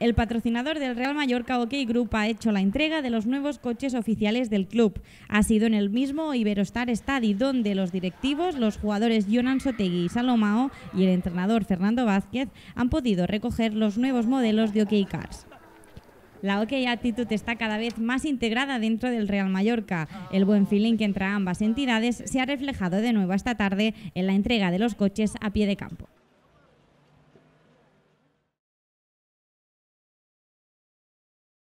el patrocinador del Real Mallorca OK Group ha hecho la entrega de los nuevos coches oficiales del club. Ha sido en el mismo Iberostar Stadium donde los directivos, los jugadores Jonan Sotegui y Salomao y el entrenador Fernando Vázquez han podido recoger los nuevos modelos de OK Cars. La OK Attitude está cada vez más integrada dentro del Real Mallorca. El buen feeling que entre ambas entidades se ha reflejado de nuevo esta tarde en la entrega de los coches a pie de campo.